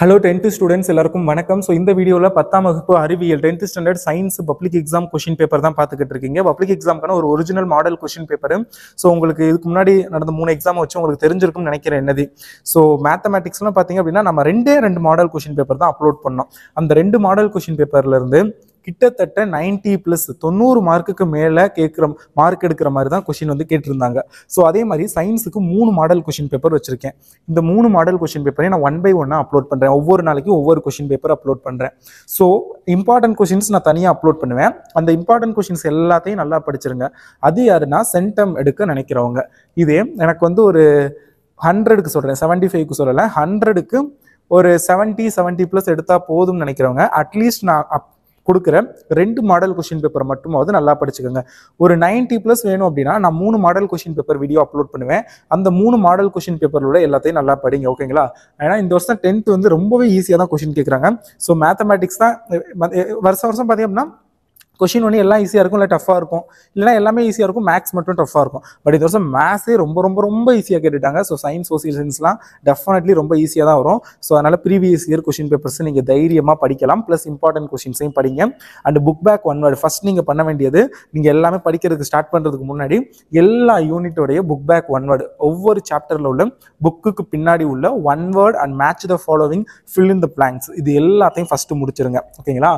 hello tenth students எல்லாருக்கும் வணக்கம் so இந்த வீடியோவில் பத்தாம் வகுப்பு அறிவியல் tenth standard science public exam question paper தான் பார்த்துக்கிட்டு இருக்கீங்க பப்ளிக் எக்ஸாம்க்கான ஒரு original model question paper so உங்களுக்கு இதுக்கு முன்னாடி நடந்த மூணு எக்ஸாம் வச்சு உங்களுக்கு தெரிஞ்சிருக்கும்னு நினைக்கிறேன் என்னது ஸோ மேத்தமேட்டிக்ஸ்லாம் பார்த்தீங்க அப்படின்னா நம்ம ரெண்டே ரெண்டு மாடல் கொஷின் பேப்பர் தான் அப்லோட் பண்ணோம் அந்த ரெண்டு மாடல் கொஷின் பேப்பர்லேருந்து கிட்டத்தட்ட நைன்டி ப்ளஸ் தொண்ணூறு மார்க்குக்கு மேலே கேட்குற மார்க் எடுக்கிற மாதிரி தான் கொஷின் வந்து கேட்டிருந்தாங்க ஸோ அதே மாதிரி சயின்ஸுக்கு மூணு மாடல் கொஷின் பேப்பர் வச்சுருக்கேன் இந்த மூணு மாடல் கொஷின் பேப்பரையும் நான் ஒன் பை ஒன்னாக அப்லோட் பண்ணுறேன் ஒவ்வொரு நாளைக்கும் ஒவ்வொரு கொஷின் பேப்பர் அப்லோட் பண்ணுறேன் ஸோ இம்பார்ட்டன்ட் கொஷின்ஸ் நான் தனியாக அப்லோட் பண்ணுவேன் அந்த இம்பார்ட்டன்ட் கொஷின்ஸ் எல்லாத்தையும் நல்லா படிச்சிருங்க அது யாருன்னா சென்டம் எடுக்க நினைக்கிறவங்க இதே எனக்கு வந்து ஒரு ஹண்ட்ரடுக்கு சொல்கிறேன் செவன்டி ஃபைவ்க்கு சொல்லலை ஹண்ட்ரடுக்கு ஒரு செவன்ட்டி செவன்ட்டி ப்ளஸ் எடுத்தால் போதும்னு நினைக்கிறவங்க அட்லீஸ்ட் நான் அப் கொடுக்குற ரெண்டு மாடல் கொஷின் பேப்பர் மட்டும் வந்து நல்லா படிச்சுக்கோங்க ஒரு நைன்டி ப்ளஸ் வேணும் அப்படின்னா நான் மூணு model question paper video upload பண்ணுவேன் அந்த மூணு மாடல் கொஷின் பேப்பரோட எல்லாத்தையும் நல்லா படிங்க ஓகேங்களா ஏன்னா இந்த வருஷம் டென்த் வந்து ரொம்பவே ஈஸியாக தான் கொஷின் கேட்குறாங்க ஸோ மேத்தமேட்டிக்ஸ் தான் வருஷம் வருஷம் பார்த்தீங்க அப்படின்னா கொஷின் ஒன்று எல்லாம் ஈஸியாக இருக்கும் இல்லை டஃப்பாக இருக்கும் இல்லைனா எல்லாமே ஈஸியாக இருக்கும் மேக்ஸ் மட்டும் டஃப்பாக இருக்கும் பட் இது வருஷம் மேக்ஸே ரொம்ப ரொம்ப ரொம்ப ஈஸியாக கேட்டுட்டாங்க ஸோ சயின்ஸ் சோசியல் சயின்ஸ்லாம் டெஃபினெட்லி ரொம்ப ஈஸியாக தான் வரும் ஸோ அதனால் ப்ரீவியஸ் இயர் கொஷின் பேப்பர்ஸ் நீங்கள் தைரியமாக படிக்கலாம் ப்ளஸ் இம்பார்ட்டன்ட் கொஷின்ஸையும் படிங்க and book back one word first நீங்கள் பண்ண வேண்டியது நீங்கள் எல்லாமே படிக்கிறதுக்கு ஸ்டார்ட் பண்ணுறதுக்கு முன்னாடி எல்லா யூனிட்டோடைய புக் பேக் ஒன் வேர்டு ஒவ்வொரு சாப்டரில் உள்ள புக்குக்கு பின்னாடி உள்ள one word and match the following fill in the blanks இது எல்லாத்தையும் ஃபஸ்ட்டு முடிச்சிருங்க ஓகேங்களா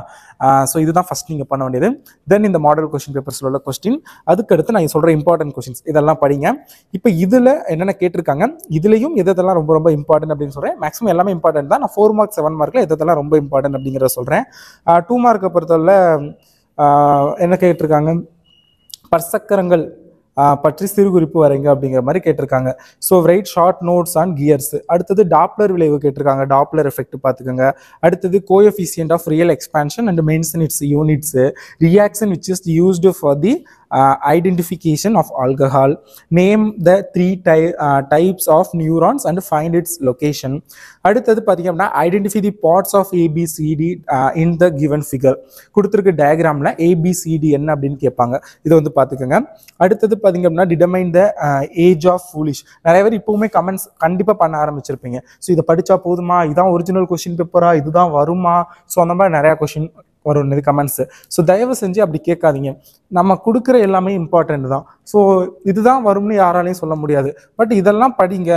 ஸோ இதுதான் ஃபஸ்ட் நீங்கள் பண்ண வேண்டியது தென் இந்த மாடல் கொஸ்டின் பேப்பர்ஸில் உள்ள கொஸ்டின் அதுக்கடுத்து நான் சொல்கிற இம்பார்ட்டன்ட் கொஸ்டின்ஸ் இதெல்லாம் படிங்க இப்போ இதில் என்னென்ன கேட்டிருக்காங்க இதுலையும் எதெல்லாம் ரொம்ப ரொம்ப இம்பார்ட்டன்ட் அப்படின்னு சொல்கிறேன் மேக்ஸிமம் எல்லாமே இம்பார்ட்டன்ட் தான் நான் ஃபோர் மார்க் செவன் மார்க்கில் எதெல்லாம் ரொம்ப இம்பார்ட்டன்ட் அப்படிங்கிறத சொல்கிறேன் டூ மார்க்கை பொறுத்தவரை என்ன கேட்டிருக்காங்க பற்சக்கரங்கள் பற்றி சிறுகுறிப்பு வரைங்க அப்படிங்கிற மாதிரி கேட்டிருக்காங்க so write short notes on gears அடுத்தது டாப்லர் விளைவு கேட்டிருக்காங்க டாப்லர் எஃபெக்ட் பார்த்துக்கோங்க அடுத்தது coefficient of real expansion and mention its units reaction which is used for the identification of alcohol name the three டை types of neurons and find its location அடுத்தது பார்த்திங்க அப்படின்னா identify the parts of ABCD in the given figure கொடுத்துருக்க டயக்ராமில் ABCD என்ன அப்படின்னு கேட்பாங்க இதை வந்து பார்த்துக்கோங்க அடுத்தது பார்த்தீங்க அப்படின்னா டிடமைன் த ஏஜ் ஆஃப் ஃபூலிஷ் நிறைய பேர் இப்போவுமே கமெண்ட்ஸ் கண்டிப்பாக பண்ண ஆரம்பிச்சிருப்பீங்க ஸோ இதை படித்தா போதுமா இதான் ஒரிஜினல் கொஷின் பேப்பரா இதுதான் வருமா ஸோ அந்த மாதிரி நிறையா கொஷின் வரும்னு கமெண்ட்ஸு ஸோ தயவு செஞ்சு அப்படி கேட்காதீங்க நம்ம கொடுக்குற எல்லாமே இம்பார்ட்டண்ட் தான் ஸோ இதுதான் வரும்னு யாராலையும் சொல்ல முடியாது பட் இதெல்லாம் படிங்க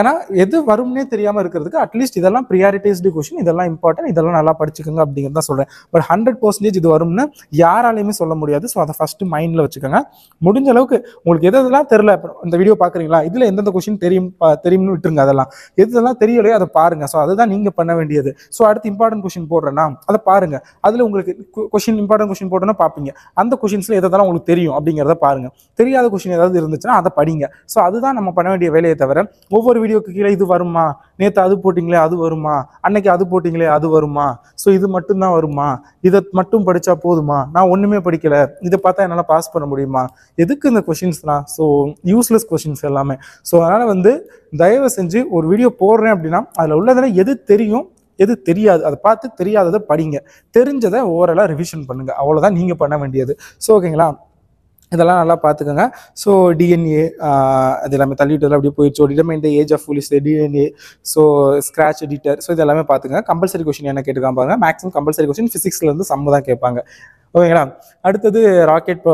ஏன்னா எது வரும்னே தெரியாமல் இருக்கிறதுக்கு அட்லீஸ்ட் இதெல்லாம் ப்ரியாரிட்டைஸ்டு கொஷின் இதெல்லாம் இம்பார்ட்டன்ட் இதெல்லாம் நல்லா படிச்சுக்கோங்க அப்படிங்கிறது தான் சொல்கிறேன் பட் ஹண்ட்ரட் பர்சன்டேஜ் இது வரும்னு யாராலையுமே சொல்ல முடியாது ஸோ அதை ஃபஸ்ட்டு மைண்டில் வச்சுக்கோங்க முடிஞ்ச அளவுக்கு உங்களுக்கு எது இதெல்லாம் தெரில இந்த வீடியோ பார்க்குறீங்களா இதில் எந்தெந்த கொஷின் தெரியும் தெரியும்னு விட்டுருங்க அதெல்லாம் இதெல்லாம் தெரியலையோ அதை பாருங்கள் ஸோ அதுதான் நீங்கள் பண்ண வேண்டியது ஸோ அடுத்து இம்பார்ட்டன்ட் கொஷின் போடுறேன்னா அதை பாருங்கள் அதில் உங்களுக்கு கொஷின் இம்பார்ட்டன்ட் கொஷின் போட்டோன்னா பார்ப்பீங்க அந்த கொஷின்ஸில் எதாவது உங்களுக்கு தெரியும் அப்படிங்கிறத பாருங்கள் தெரியாத கொஷின் ஏதாவது இருந்துச்சுன்னா அதை படிங்க ஸோ அதுதான் நம்ம பண்ண வேண்டிய வேலையை தவிர ஒவ்வொரு வீடியோக்கு கீழே இது வருமா நேற்று அது போட்டிங்களே அது வருமா அன்னைக்கு அது போட்டிங்களே அது வருமா ஸோ இது மட்டும்தான் வருமா இதை மட்டும் படித்தா போதுமா நான் ஒன்றுமே படிக்கல இதை பார்த்தா என்னால் பாஸ் பண்ண முடியுமா எதுக்கு இந்த கொஷின்ஸ்லாம் ஸோ யூஸ்லெஸ் கொஷின்ஸ் எல்லாமே ஸோ அதனால் வந்து தயவு செஞ்சு ஒரு வீடியோ போடுறேன் அப்படின்னா அதில் உள்ளதில் எது தெரியும் எது தெரியாது அதை பார்த்து தெரியாததை படிங்க தெரிஞ்சதை ஓரலாக ரிவிஷன் பண்ணுங்கள் அவ்வளோதான் நீங்கள் பண்ண வேண்டியது ஸோ ஓகேங்களா இதெல்லாம் நல்லா பார்த்துக்கோங்க ஸோ டிஎன்ஏ அது எல்லாமே தள்ளிவிட்டு அப்படியே போயிடுச்சு determine age of fossils DNA so scratch editor so இது எல்லாமே பார்த்துங்க கம்பல்சரி கொஸ்டின் என்ன கேட்டுக்காம பாருங்க மேக்ஸிமம் கம்பல்சரி கொஸ்டின் ஃபிசிக்ஸ்லேருந்து சம்மு தான் கேட்பாங்க ஓகேங்களா அடுத்தது rocket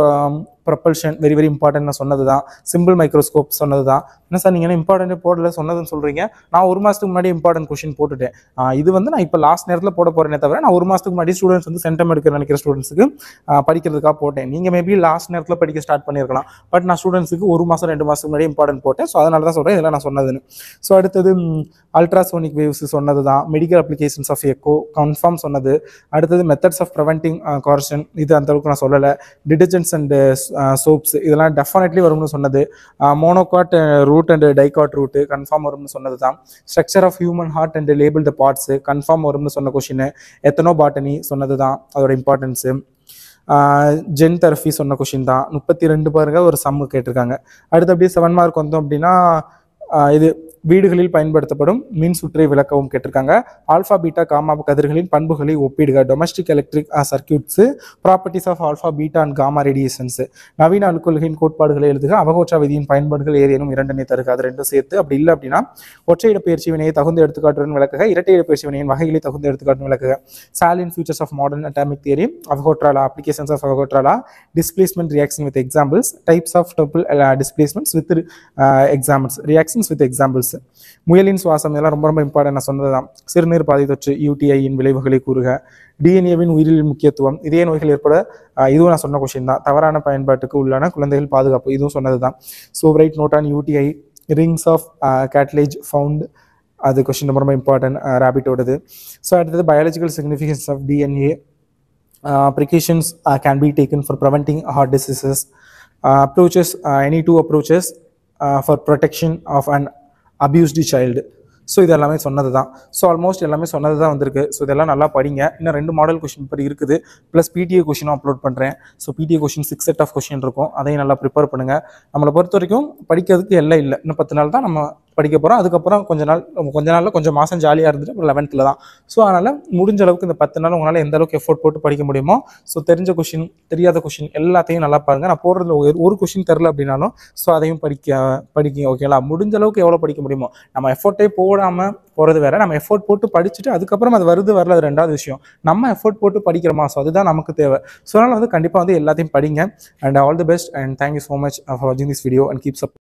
propulsion very very important நான் சொன்னது தான் சிம்பிள் மைக்ரோஸ்கோப் சொன்னது தான் என்ன சார் நீங்கள் இம்பார்ட்டன்ட் போடல சொன்னதுன்னு சொல்கிறீங்க நான் ஒரு மாதத்துக்கு முன்னாடி இம்பார்ட்டன் கொஷின் போட்டுட்டேன் இது வந்து நான் இப்போ லாஸ்ட் நேரத்தில் போட போகிறேனே தவிர நான் ஒரு மாதத்துக்கு முன்னாடி ஸ்டூடெண்ட்ஸ் வந்து சென்டம் எடுக்கிற நினைக்கிற ஸ்டூடெண்ட்ஸுக்கு படிக்கிறதுக்காக போட்டேன் நீங்கள் மேபி லாஸ்ட் நேரத்தில் படிக்க ஸ்டார்ட் பண்ணியிருக்கலாம் பட் நான் ஸ்டூடெண்ட்ஸுக்கு ஒரு மாதம் ரெண்டு மாதத்துக்கு முன்னாடி இம்பார்ட்டன்ட் போட்டேன் ஸோ அதனால தான் சொல்கிறேன் இதெல்லாம் நான் சொன்னதுன்னு ஸோ அடுத்தது அல்ட்ராசோனிக் வேவ்ஸ் சொன்னது தான் medical applications of echo confirm சொன்னது அடுத்தது மெத்தட்ஸ் ஆஃப் ப்ரிவென்டிங் கார்ஷன் இது அந்த அளவுக்கு நான் சொல்லலை டிடர்ஜென்ட்ஸ் அண்ட் சோப்ஸ் இதெல்லாம் டெஃபினெட்லி வரும்னு சொன்னது monocot root and dicot root confirm வரும்னு சொன்னது தான் structure of human heart and label the parts confirm வரும்னு சொன்ன கொஷின் எத்தனோ பாட்டனி சொன்னது தான் அதோட இம்பார்ட்டன்ஸு ஜென் தெரஃபி சொன்ன கொஷின் தான் முப்பத்தி ரெண்டு பாருங்க ஒரு சம்மு கேட்டிருக்காங்க அடுத்து அப்படியே செவன் மார்க் வந்தோம் அப்படின்னா இது வீடுகளில் பயன்படுத்தப்படும் மின் சுற்றை விளக்கவும் கேட்டிருக்காங்க ஆல்ஃபா பீட்டா காமா கதிர்களின் பண்புகளை ஒப்பிடுக domestic electric circuits properties of alpha beta and gamma radiations நவீன அணுக்கொள்கையின் கோட்பாடுகளை எழுதுக அவகோற்றா விதியின் பயன்பாடுகள் ஏதேனும் இரண்டனை தருக அது ரெண்டும் சேர்த்து அப்படி இல்லை அப்படின்னா ஒற்றை இடப்பெயர்ச்சி வினையை தகுந்த எடுத்துக்காட்டுடன் விளக்குக இரட்டை இடப்பெயர்ச்சி வினையின் வகைகளை தகுந்த எடுத்துக்காட்டுடன் விளக்குக salient features of modern atomic theory Avogadro law applications of Avogadro law displacement reaction with examples types of double displacements with examples reactions with examples virus முயலின் சுவாசம் இதெல்லாம் ரொம்ப ரொம்ப இம்பார்ட்டன் நான் சொன்னது தான் சிறுநீர் பாதை தொற்று யூடிஐயின் விளைவுகளை கூறுக டிஎன்ஏவின் உயிரில் முக்கியத்துவம் இதே நோய்கள் ஏற்பட இதுவும் நான் சொன்ன கொஷின் தான் தவறான பயன்பாட்டுக்கு உள்ளான குழந்தைகள் பாதுகாப்பு இதுவும் சொன்னது தான் so write note on UTI rings of cartilage found அது கொஷின் ரொம்ப ரொம்ப இம்பார்ட்டன்ட் ரேபிட்டோடது ஸோ அடுத்தது biological significance of DNA precautions can be taken for preventing heart diseases approaches any two approaches for protection of and abused child so இது எல்லாமே சொன்னது தான் so almost எல்லாமே சொன்னது தான் வந்திருக்கு ஸோ இதெல்லாம் நல்லா படிங்க இன்னும் ரெண்டு மாடல் கொஷின் இப்படி இருக்குது ப்ளஸ் பிடிஏ கொஷினும் அப்லோட் பண்ணுறேன் so PTA question six set of question இருக்கும் அதையும் நல்லா ப்ரிப்பேர் பண்ணுங்கள் நம்மளை பொறுத்த வரைக்கும் படிக்கிறதுக்கு எல்லாம் இல்லை இன்னும் பத்து நாள் தான் நம்ம படிக்க போகிறோம் அதுக்கப்புறம் கொஞ்ச நாள் கொஞ்ச நாளில் கொஞ்சம் மாதம் ஜாலியாக இருந்துட்டு அப்புறம் லெவன்த்தில் தான் ஸோ அதனால் முடிஞ்ச அளவுக்கு இந்த பத்து நாள் உங்களால் எந்த அளவுக்கு எஃபோர்ட் போட்டு படிக்க முடியுமோ ஸோ தெரிஞ்ச கொஷின் தெரியாத கொஷின் எல்லாத்தையும் நல்லா பாருங்கள் நான் போடுறது ஒரு ஒரு கொஷின் தெரில அப்படின்னாலும் ஸோ அதையும் படிக்க படிக்க ஓகேங்களா முடிஞ்ச அளவுக்கு எவ்வளோ படிக்க முடியுமோ நம்ம எஃபோர்ட்டே போடாமல் போகிறது வேறு நம்ம எஃபோர்ட் போட்டு படிச்சுட்டு அதுக்கப்புறம் அது வருது வரல அது ரெண்டாவது விஷயம் நம்ம எஃபோர்ட் போட்டு படிக்கிறோமா ஸோ அதுதான் நமக்கு தேவை ஸோ அதனால் வந்து கண்டிப்பாக வந்து எல்லாத்தையும் படிங்க and all the best and thank you so much for வாட்சிங் this video and keep up